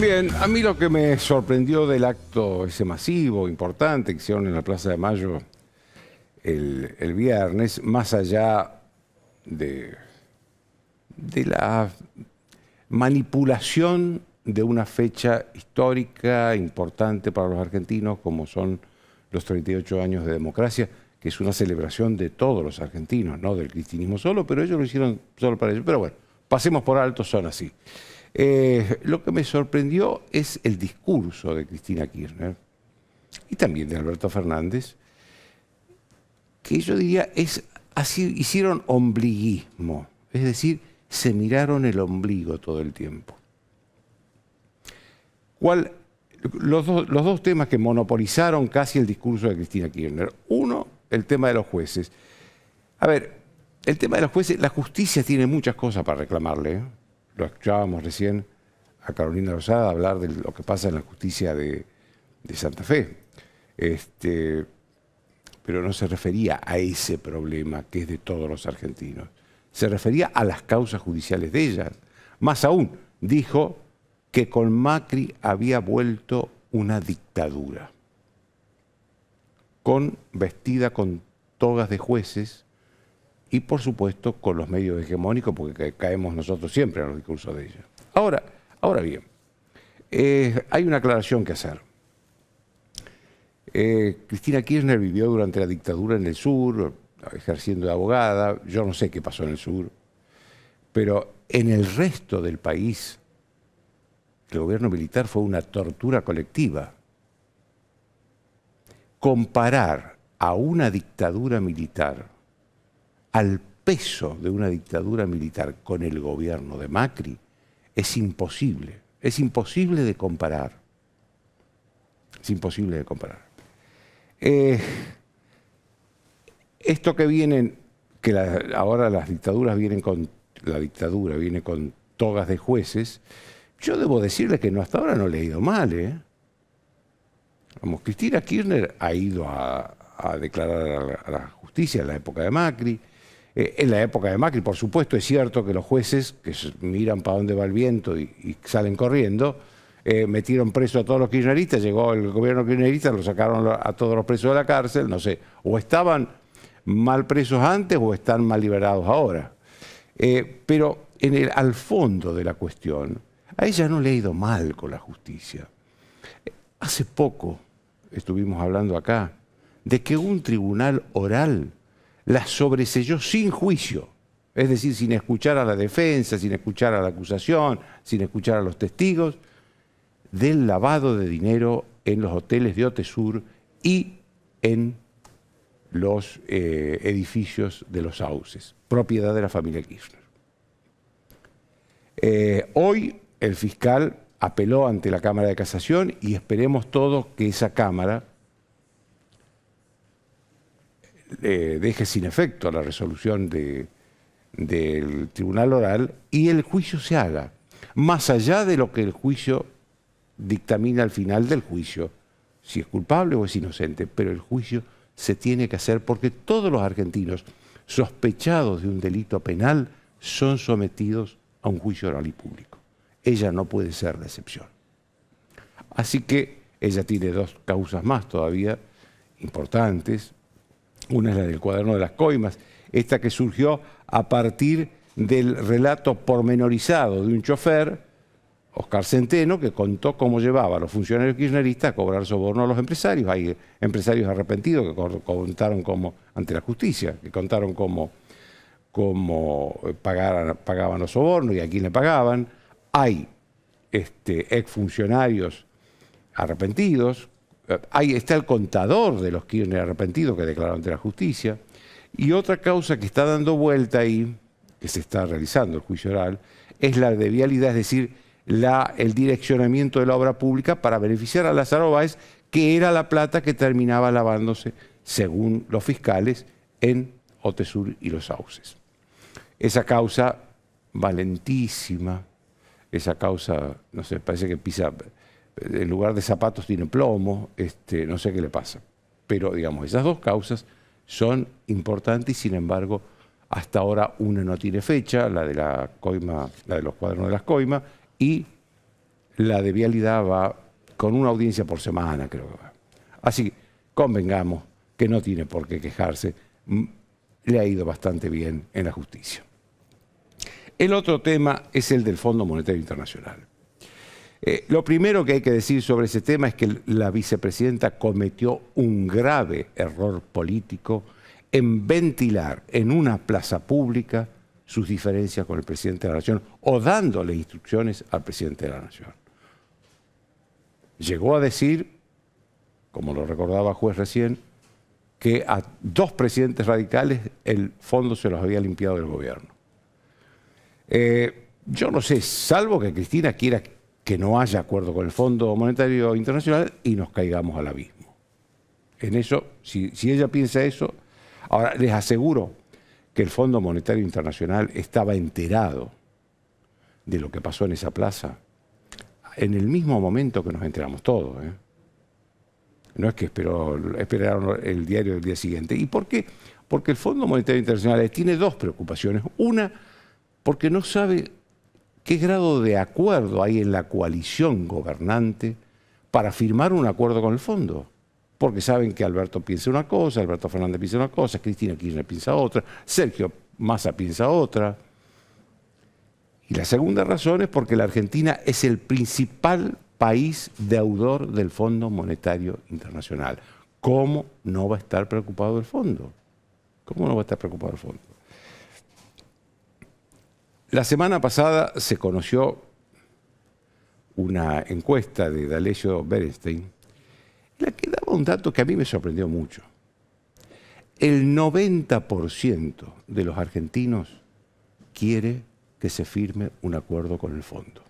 Bien, a mí lo que me sorprendió del acto ese masivo, importante que hicieron en la Plaza de Mayo el, viernes, más allá de, de la manipulación de una fecha histórica importante para los argentinos, como son los 38 años de democracia, que es una celebración de todos los argentinos, no del cristianismo solo, pero ellos lo hicieron solo para ellos. Pero bueno, pasemos por alto, son así. Eh, lo que me sorprendió es el discurso de Cristina Kirchner y también de Alberto Fernández, que yo diría es así, hicieron ombliguismo, es decir, se miraron el ombligo todo el tiempo. ¿Cuál, los, dos temas que monopolizaron casi el discurso de Cristina Kirchner. Uno, el tema de los jueces. A ver, el tema de los jueces, la justicia tiene muchas cosas para reclamarle. ¿eh? lo escuchábamos recién a Carolina Rosada hablar de lo que pasa en la justicia de, Santa Fe. Este, pero no se refería a ese problema que es de todos los argentinos. Se refería a las causas judiciales de ellas. Más aún, dijo que con Macri había vuelto una dictadura, con vestida con togas de jueces y por supuesto con los medios hegemónicos, porque caemos nosotros siempre en los discursos de ellos. Ahora, ahora bien, eh, hay una aclaración que hacer. Eh, Cristina Kirchner vivió durante la dictadura en el sur, ejerciendo de abogada, yo no sé qué pasó en el sur, pero en el resto del país el gobierno militar fue una tortura colectiva. Comparar a una dictadura militar al peso de una dictadura militar con el gobierno de Macri es imposible, es imposible de comparar. Es imposible de comparar. Eh, esto que vienen, que ahora las dictaduras vienen con, la dictadura viene con togas de jueces, yo debo decirles que hasta ahora no le ha ido mal. ¿eh? Vamos, Cristina Kirchner ha ido a, declarar a la justicia en la época de Macri, eh, en la época de Macri, por supuesto, es cierto que los jueces, que miran para dónde va el viento y, salen corriendo, eh, metieron preso a todos los kirchneristas, llegó el gobierno kirchnerista, lo sacaron a todos los presos de la cárcel, no sé, o estaban mal presos antes o están mal liberados ahora. Eh, pero al fondo de la cuestión, a ella no le ha ido mal con la justicia. Hace poco estuvimos hablando acá de que un tribunal oral la sobreselló sin juicio, es decir, sin escuchar a la defensa, sin escuchar a la acusación, sin escuchar a los testigos, del lavado de dinero en los hoteles de Otesur y en los eh, edificios de los sauces, propiedad de la familia Kirchner. Eh, hoy el fiscal apeló ante la Cámara de Casación y esperemos todos que esa Cámara eh, deje sin efecto la resolución del tribunal oral y el juicio se haga, más allá de lo que el juicio dictamina al final del juicio, si es culpable o es inocente, pero el juicio se tiene que hacer porque todos los argentinos sospechados de un delito penal son sometidos a un juicio oral y público. Ella no puede ser la excepción. Así que ella tiene dos causas más todavía importantes, una es la del cuaderno de las coimas, esta que surgió a partir del relato pormenorizado de un chofer, Oscar Centeno, que contó cómo llevaba a los funcionarios kirchneristas a cobrar soborno a los empresarios. Hay empresarios arrepentidos que contaron como, ante la justicia, que contaron cómo, eh, pagaban los sobornos y a quién le pagaban. Hay este, exfuncionarios arrepentidos ahí está el contador de los Kirchner arrepentidos que declaró ante la justicia. Y otra causa que está dando vuelta ahí, que se está realizando el juicio oral, es la de vialidad, es decir, el direccionamiento de la obra pública para beneficiar a las Báez, que era la plata que terminaba lavándose, según los fiscales, en Otesur y Los Sauces. Esa causa valentísima, esa causa, no sé, parece que pisa en lugar de zapatos tiene plomo, este, no sé qué le pasa. Pero digamos, esas dos causas son importantes y sin embargo hasta ahora una no tiene fecha, la de la coima, la de los cuadernos de las coimas y la de vialidad va con una audiencia por semana, creo que va. Así que convengamos que no tiene por qué quejarse, mm, le ha ido bastante bien en la justicia. El otro tema es el del Fondo Monetario Internacional. Eh, lo primero que hay que decir sobre ese tema es que la vicepresidenta cometió un grave error político en ventilar en una plaza pública sus diferencias con el presidente de la Nación o dándole instrucciones al presidente de la Nación. Llegó a decir, como lo recordaba juez recién, que a dos presidentes radicales el fondo se los había limpiado del gobierno. Eh, yo no sé, salvo que Cristina quiera que no haya acuerdo con el Fondo Monetario Internacional y nos caigamos al abismo. En eso, si, ella piensa eso, ahora les aseguro que el Fondo Monetario Internacional estaba enterado de lo que pasó en esa plaza en el mismo momento que nos enteramos todos. ¿eh? No es que esperaron el diario del día siguiente. ¿Y por qué? Porque el Fondo Monetario Internacional tiene dos preocupaciones. Una, porque no sabe qué grado de acuerdo hay en la coalición gobernante para firmar un acuerdo con el fondo. Porque saben que Alberto piensa una cosa, Alberto Fernández piensa una cosa, Cristina Kirchner piensa otra, Sergio Massa piensa otra. Y la segunda razón es porque la Argentina es el principal país deudor del Fondo Monetario Internacional. ¿Cómo no va a estar preocupado el fondo? ¿Cómo no va a estar preocupado el fondo? La semana pasada se conoció una encuesta de D'Alessio Bernstein, en la que daba un dato que a mí me sorprendió mucho. El 90% de los argentinos quiere que se firme un acuerdo con el fondo.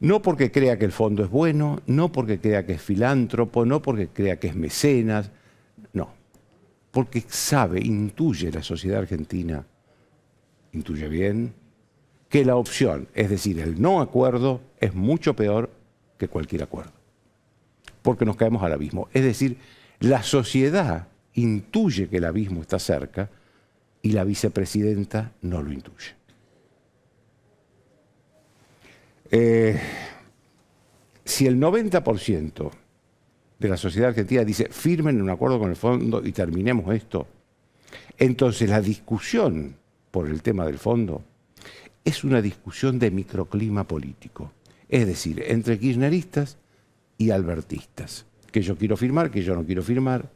No porque crea que el fondo es bueno, no porque crea que es filántropo, no porque crea que es mecenas, no, porque sabe, intuye la sociedad argentina intuye bien, que la opción, es decir, el no acuerdo, es mucho peor que cualquier acuerdo. Porque nos caemos al abismo. Es decir, la sociedad intuye que el abismo está cerca y la vicepresidenta no lo intuye. Eh, si el 90% de la sociedad argentina dice firmen un acuerdo con el fondo y terminemos esto, entonces la discusión por el tema del fondo, es una discusión de microclima político, es decir, entre kirchneristas y albertistas, que yo quiero firmar, que yo no quiero firmar,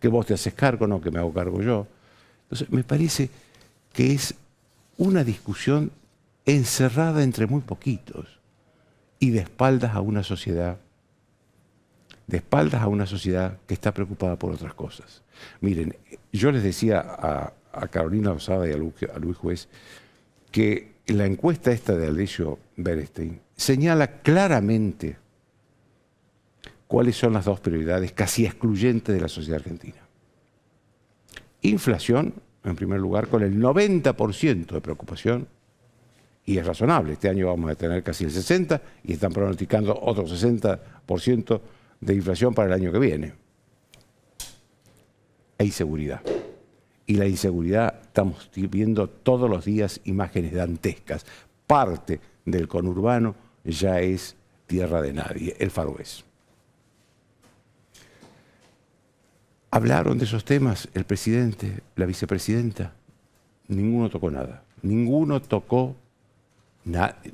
que vos te haces cargo, no que me hago cargo yo. Entonces, me parece que es una discusión encerrada entre muy poquitos y de espaldas a una sociedad, de espaldas a una sociedad que está preocupada por otras cosas. Miren, yo les decía a, a Carolina Osada y a, Luis Juez que la encuesta esta de Alessio Berstein señala claramente cuáles son las dos prioridades casi excluyentes de la sociedad argentina. Inflación, en primer lugar, con el 90% de preocupación, y es razonable, este año vamos a tener casi el 60% y están pronosticando otro 60% de inflación para el año que viene. E inseguridad y la inseguridad, estamos viendo todos los días imágenes dantescas. Parte del conurbano ya es tierra de nadie, el es. Hablaron de esos temas el presidente, la vicepresidenta. Ninguno tocó nada. Ninguno tocó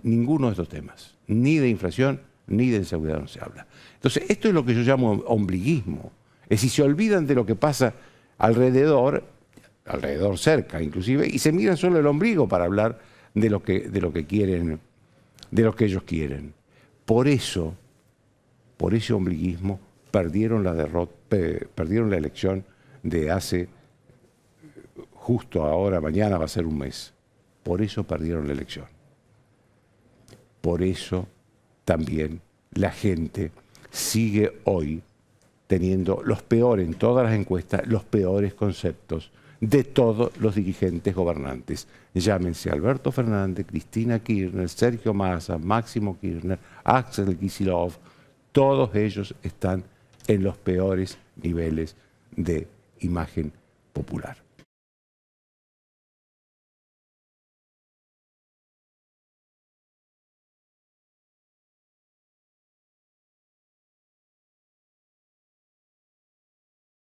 ninguno de estos temas. Ni de inflación, ni de inseguridad no se habla. Entonces, esto es lo que yo llamo ombliguismo. Es si se olvidan de lo que pasa alrededor alrededor, cerca inclusive, y se miran solo el ombligo para hablar de lo que, de lo que quieren, de lo que ellos quieren. Por eso, por ese ombliguismo, perdieron la perdieron la elección de hace justo ahora, mañana va a ser un mes. Por eso perdieron la elección. Por eso también la gente sigue hoy teniendo los peores, en todas las encuestas, los peores conceptos de todos los dirigentes gobernantes. Llámense Alberto Fernández, Cristina Kirchner, Sergio Massa, Máximo Kirchner, Axel Kisilov, todos ellos están en los peores niveles de imagen popular.